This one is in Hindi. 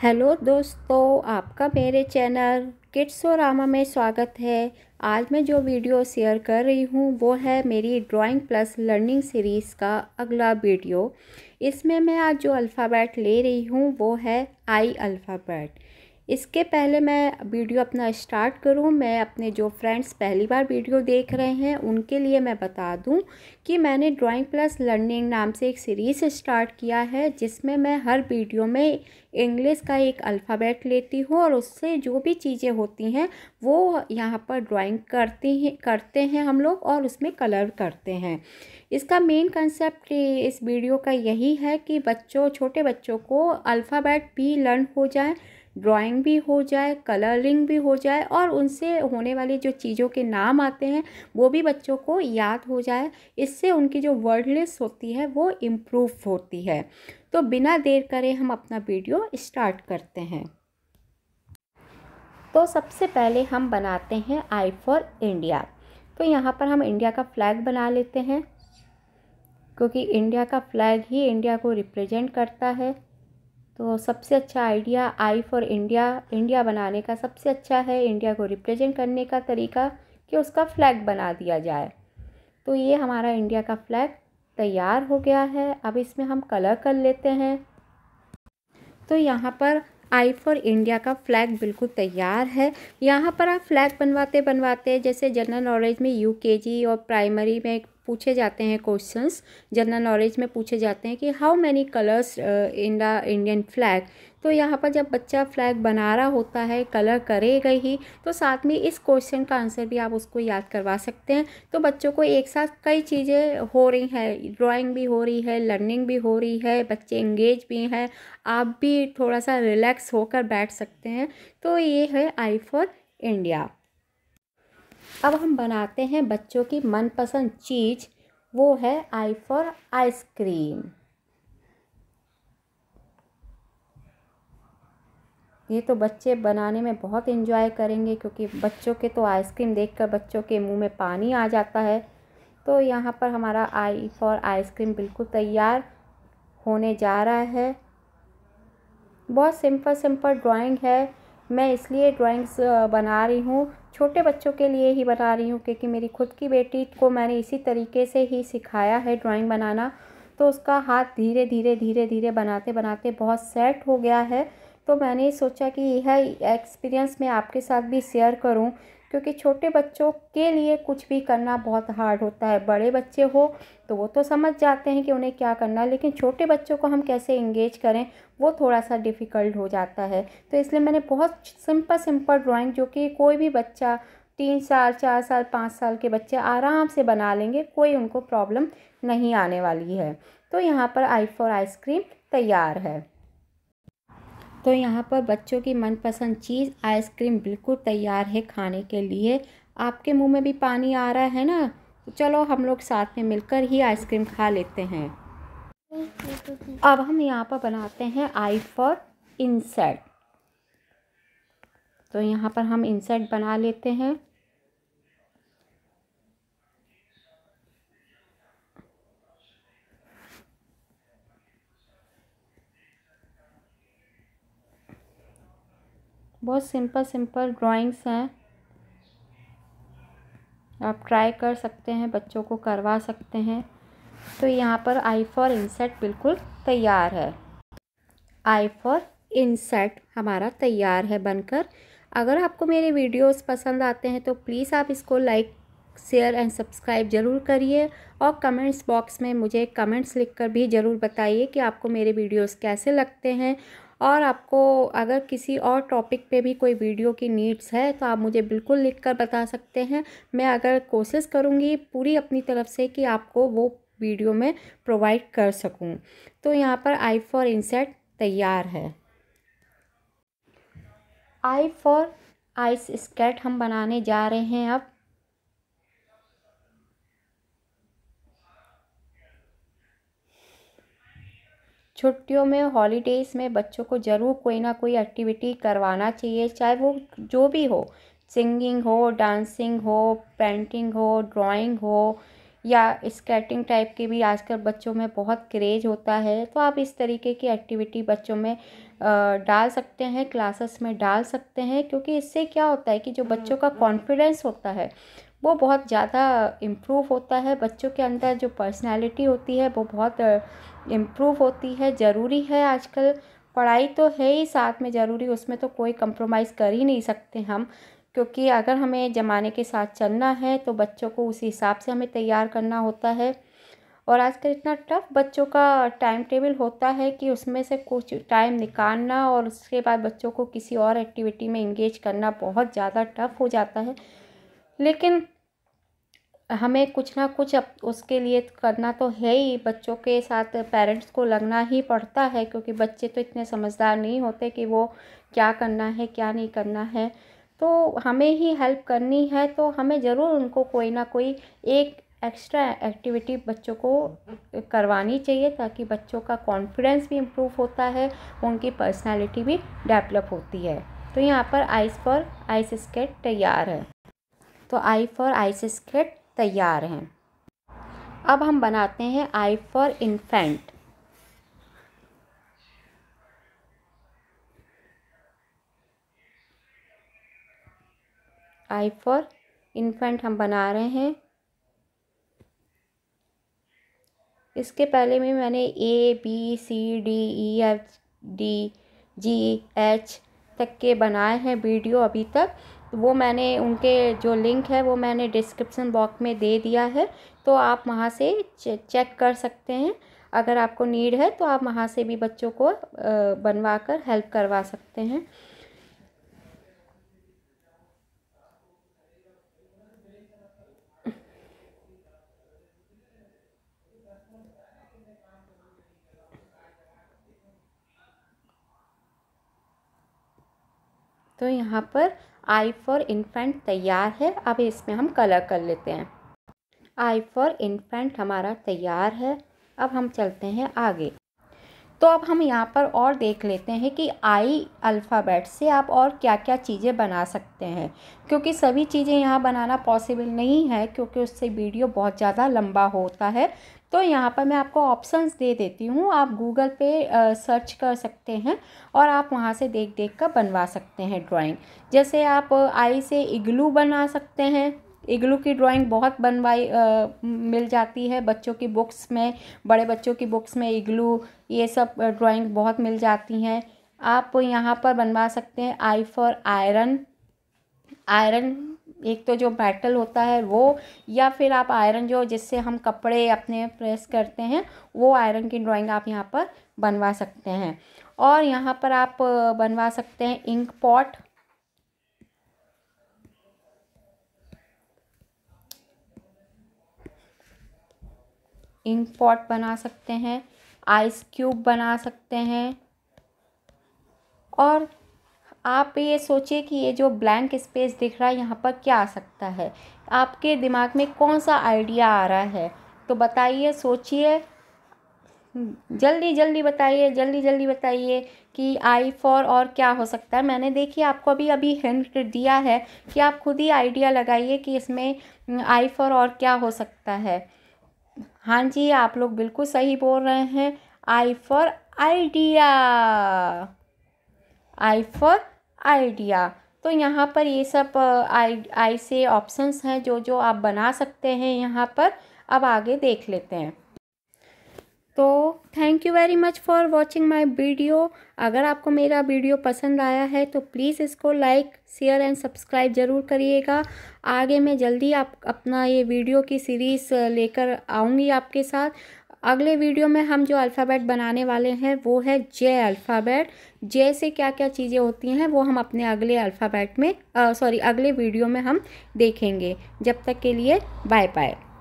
हेलो दोस्तों आपका मेरे चैनल किड्स और रामा में स्वागत है आज मैं जो वीडियो शेयर कर रही हूँ वो है मेरी ड्राइंग प्लस लर्निंग सीरीज़ का अगला वीडियो इसमें मैं आज जो अल्फ़ाबेट ले रही हूँ वो है आई अल्फ़ाबेट इसके पहले मैं वीडियो अपना स्टार्ट करूं मैं अपने जो फ्रेंड्स पहली बार वीडियो देख रहे हैं उनके लिए मैं बता दूं कि मैंने ड्राइंग प्लस लर्निंग नाम से एक सीरीज़ स्टार्ट किया है जिसमें मैं हर वीडियो में इंग्लिश का एक अल्फ़ाबेट लेती हूँ और उससे जो भी चीज़ें होती हैं वो यहाँ पर ड्राइंग करती हैं करते हैं हम लोग और उसमें कलर करते हैं इसका मेन कंसेप्ट इस वीडियो का यही है कि बच्चों छोटे बच्चों को अल्फ़ाबेट भी लर्न हो जाए ड्राइंग भी हो जाए कलरिंग भी हो जाए और उनसे होने वाली जो चीज़ों के नाम आते हैं वो भी बच्चों को याद हो जाए इससे उनकी जो वर्ड लिस्ट होती है वो इम्प्रूव होती है तो बिना देर करे हम अपना वीडियो स्टार्ट करते हैं तो सबसे पहले हम बनाते हैं आई फॉर इंडिया तो यहाँ पर हम इंडिया का फ्लैग बना लेते हैं क्योंकि इंडिया का फ्लैग ही इंडिया को रिप्रेजेंट करता है तो सबसे अच्छा idea I for India India बनाने का सबसे अच्छा है इंडिया को रिप्रेजेंट करने का तरीका कि उसका फ्लैग बना दिया जाए तो ये हमारा इंडिया का फ्लैग तैयार हो गया है अब इसमें हम कलर कर लेते हैं तो यहाँ पर आई फॉर इंडिया का फ्लैग बिल्कुल तैयार है यहाँ पर आप फ्लैग बनवाते बनवाते जैसे जनरल नॉलेज में यूकेजी और प्राइमरी में पूछे जाते हैं क्वेश्चंस जनरल नॉलेज में पूछे जाते हैं कि how many colours in the Indian flag तो यहाँ पर जब बच्चा फ्लैग बना रहा होता है कलर करेगा ही तो साथ में इस क्वेश्चन का आंसर भी आप उसको याद करवा सकते हैं तो बच्चों को एक साथ कई चीज़ें हो रही हैं ड्राइंग भी हो रही है लर्निंग भी हो रही है बच्चे इंगेज भी हैं आप भी थोड़ा सा रिलैक्स होकर बैठ सकते हैं तो ये है आई फॉर इंडिया अब हम बनाते हैं बच्चों की मनपसंद चीज़ वो है आई फॉर आइसक्रीम ये तो बच्चे बनाने में बहुत इन्जॉय करेंगे क्योंकि बच्चों के तो आइसक्रीम देखकर बच्चों के मुंह में पानी आ जाता है तो यहाँ पर हमारा आई फॉर आइसक्रीम बिल्कुल तैयार होने जा रहा है बहुत सिंपल सिंपल ड्राइंग है मैं इसलिए ड्राइंग्स बना रही हूँ छोटे बच्चों के लिए ही बना रही हूँ क्योंकि मेरी खुद की बेटी को मैंने इसी तरीके से ही सिखाया है ड्राइंग बनाना तो उसका हाथ धीरे धीरे धीरे धीरे बनाते बनाते बहुत सेट हो गया है तो मैंने सोचा कि यह एक्सपीरियंस मैं आपके साथ भी शेयर करूं क्योंकि छोटे बच्चों के लिए कुछ भी करना बहुत हार्ड होता है बड़े बच्चे हो तो वो तो समझ जाते हैं कि उन्हें क्या करना है लेकिन छोटे बच्चों को हम कैसे इंगेज करें वो थोड़ा सा डिफ़िकल्ट हो जाता है तो इसलिए मैंने बहुत सिंपल सिंपल ड्राइंग जो कि कोई भी बच्चा तीन साल चार साल पाँच साल के बच्चे आराम से बना लेंगे कोई उनको प्रॉब्लम नहीं आने वाली है तो यहाँ पर आई फॉर आइसक्रीम तैयार है तो यहाँ पर बच्चों की मनपसंद चीज़ आइसक्रीम बिल्कुल तैयार है खाने के लिए आपके मुंह में भी पानी आ रहा है ना तो चलो हम लोग साथ में मिलकर ही आइसक्रीम खा लेते हैं अब हम यहाँ पर बनाते हैं आई फॉर इंसेट तो यहाँ पर हम इंसेट बना लेते हैं बहुत सिंपल सिंपल ड्राइंग्स हैं आप ट्राई कर सकते हैं बच्चों को करवा सकते हैं तो यहाँ पर आई फॉर इंसेट बिल्कुल तैयार है आई फॉर इंसेट हमारा तैयार है बनकर अगर आपको मेरे वीडियोस पसंद आते हैं तो प्लीज़ आप इसको लाइक शेयर एंड सब्सक्राइब ज़रूर करिए और कमेंट्स बॉक्स में मुझे कमेंट्स लिखकर भी ज़रूर बताइए कि आपको मेरे वीडियोस कैसे लगते हैं और आपको अगर किसी और टॉपिक पे भी कोई वीडियो की नीड्स है तो आप मुझे बिल्कुल लिख कर बता सकते हैं मैं अगर कोशिश करूँगी पूरी अपनी तरफ से कि आपको वो वीडियो में प्रोवाइड कर सकूँ तो यहाँ पर आई फॉर इंसेट तैयार है आई फॉर आइस स्केट हम बनाने जा रहे हैं अब छुट्टियों में हॉलीडेज़ में बच्चों को ज़रूर कोई ना कोई एक्टिविटी करवाना चाहिए चाहे वो जो भी हो सिंगिंग हो डांसिंग हो पेंटिंग हो ड्राइंग हो या स्केटिंग टाइप के भी आजकल बच्चों में बहुत क्रेज होता है तो आप इस तरीके की एक्टिविटी बच्चों में डाल सकते हैं क्लासेस में डाल सकते हैं क्योंकि इससे क्या होता है कि जो हम्म, बच्चों का कॉन्फिडेंस हम्म। होता है वो बहुत ज़्यादा इम्प्रूव होता है बच्चों के अंदर जो पर्सनैलिटी होती है वो बहुत इम्प्रूव होती है ज़रूरी है आजकल पढ़ाई तो है ही साथ में ज़रूरी उसमें तो कोई कंप्रोमाइज़ कर ही नहीं सकते हम क्योंकि अगर हमें ज़माने के साथ चलना है तो बच्चों को उसी हिसाब से हमें तैयार करना होता है और आजकल इतना टफ बच्चों का टाइम टेबल होता है कि उसमें से कुछ टाइम निकालना और उसके बाद बच्चों को किसी और एक्टिविटी में इंगेज करना बहुत ज़्यादा टफ हो जाता है लेकिन हमें कुछ ना कुछ अप उसके लिए करना तो है ही बच्चों के साथ पेरेंट्स को लगना ही पड़ता है क्योंकि बच्चे तो इतने समझदार नहीं होते कि वो क्या करना है क्या नहीं करना है तो हमें ही हेल्प करनी है तो हमें ज़रूर उनको कोई ना कोई एक एक्स्ट्रा एक्टिविटी बच्चों को करवानी चाहिए ताकि बच्चों का कॉन्फिडेंस भी इम्प्रूव होता है उनकी पर्सनैलिटी भी डेवलप होती है तो यहाँ पर आइस पर आइस स्केट तैयार है तो आई फॉर आइस स्केट तैयार हैं अब हम बनाते हैं I for infant I for infant हम बना रहे हैं इसके पहले में मैंने A B C D E F D G H तक के बनाए हैं वीडियो अभी तक वो मैंने उनके जो लिंक है वो मैंने डिस्क्रिप्सन बॉक्स में दे दिया है तो आप वहाँ से चेक कर सकते हैं अगर आपको नीड है तो आप वहाँ से भी बच्चों को बनवा कर हेल्प करवा सकते हैं तो यहाँ पर आई फॉर इन्फेंट तैयार है अब इसमें हम कलर कर लेते हैं आई फॉर इन्फेंट हमारा तैयार है अब हम चलते हैं आगे तो अब हम यहाँ पर और देख लेते हैं कि आई अल्फ़ाबेट से आप और क्या क्या चीज़ें बना सकते हैं क्योंकि सभी चीज़ें यहाँ बनाना पॉसिबल नहीं है क्योंकि उससे वीडियो बहुत ज़्यादा लंबा होता है तो यहाँ पर मैं आपको ऑप्शंस दे देती हूँ आप गूगल पे सर्च कर सकते हैं और आप वहाँ से देख देख कर बनवा सकते हैं ड्राइंग जैसे आप आई से इग्लू बना सकते हैं इग्लू की ड्राइंग बहुत बनवाई मिल जाती है बच्चों की बुक्स में बड़े बच्चों की बुक्स में इग्लू ये सब ड्राइंग बहुत मिल जाती हैं आप यहाँ पर बनवा सकते हैं आई फॉर आयरन आयरन एक तो जो मेटल होता है वो या फिर आप आयरन जो जिससे हम कपड़े अपने प्रेस करते हैं वो आयरन की ड्राइंग आप यहाँ पर बनवा सकते हैं और यहाँ पर आप बनवा सकते हैं इंक पॉट इंक पॉट बना सकते हैं आइस क्यूब बना सकते हैं और आप ये सोचिए कि ये जो ब्लैंक स्पेस दिख रहा है यहाँ पर क्या आ सकता है आपके दिमाग में कौन सा आइडिया आ रहा है तो बताइए सोचिए जल्दी जल्दी बताइए जल्दी जल्दी बताइए कि आई फॉर और क्या हो सकता है मैंने देखिए आपको अभी अभी हिंट दिया है कि आप खुद ही आइडिया लगाइए कि इसमें आई हम्म, फॉर और क्या हो सकता है हाँ जी आप लोग बिल्कुल सही बोल रहे हैं I for idea I for idea तो यहाँ पर ये सब आई आई से ऑप्शंस हैं जो जो आप बना सकते हैं यहाँ पर अब आगे देख लेते हैं तो thank you very much for watching my video अगर आपको मेरा वीडियो पसंद आया है तो प्लीज़ इसको लाइक शेयर एंड सब्सक्राइब ज़रूर करिएगा आगे मैं जल्दी आप अपना ये वीडियो की सीरीज़ लेकर आऊँगी आपके साथ अगले वीडियो में हम जो अल्फ़ाबेट बनाने वाले हैं वो है जे अल्फ़ाबेट जे से क्या क्या चीज़ें होती हैं वो हम अपने अगले अल्फ़ाबेट में सॉरी अगले वीडियो में हम देखेंगे जब तक के लिए बाय बाय